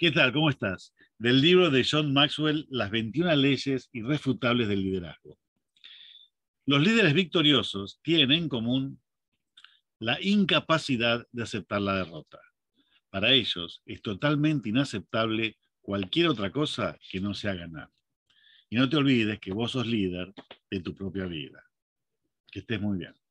¿Qué tal? ¿Cómo estás? Del libro de John Maxwell, Las 21 leyes irrefutables del liderazgo. Los líderes victoriosos tienen en común la incapacidad de aceptar la derrota. Para ellos es totalmente inaceptable cualquier otra cosa que no sea ganar. Y no te olvides que vos sos líder de tu propia vida. Que estés muy bien.